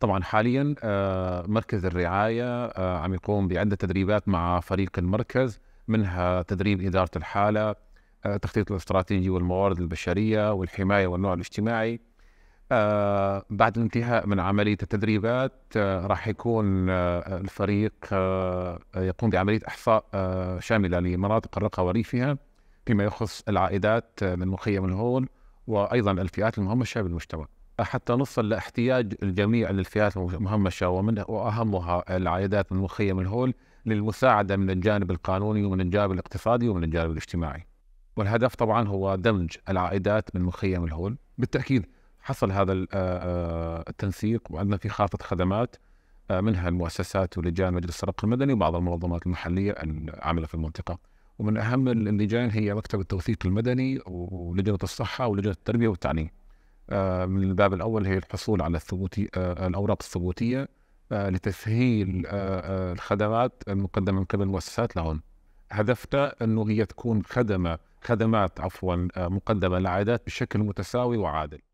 طبعا حاليا آه، مركز الرعايه آه، عم يقوم بعده تدريبات مع فريق المركز منها تدريب اداره الحاله آه، تخطيط الاستراتيجي والموارد البشريه والحمايه والنوع الاجتماعي بعد الانتهاء من عمليه التدريبات راح يكون الفريق يقوم بعمليه احصاء شامله لمناطق الرقه وريفها فيما يخص العائدات من مخيم الهول وايضا الفئات المهمشه بالمجتمع. حتى نصل لاحتياج الجميع للفئات المهمشه ومن واهمها العائدات المخيه من الهول للمساعده من الجانب القانوني ومن الجانب الاقتصادي ومن الجانب الاجتماعي. والهدف طبعا هو دمج العائدات من مخيم الهول، بالتاكيد حصل هذا آه، آه، التنسيق وعندنا في خارطه خدمات آه، منها المؤسسات ولجان مجلس الرقم المدني وبعض المنظمات المحليه العامله في المنطقه. ومن اهم اللجان هي مكتب التوثيق المدني ولجنه الصحه ولجنه التربيه والتعليم. آه، من الباب الاول هي الحصول على الثبوتي آه، الاوراق الثبوتيه آه، لتسهيل الخدمات المقدمه من قبل المؤسسات لهم هدفنا انه هي تكون خدمه خدمات عفوا مقدمه للعائدات بشكل متساوي وعادل.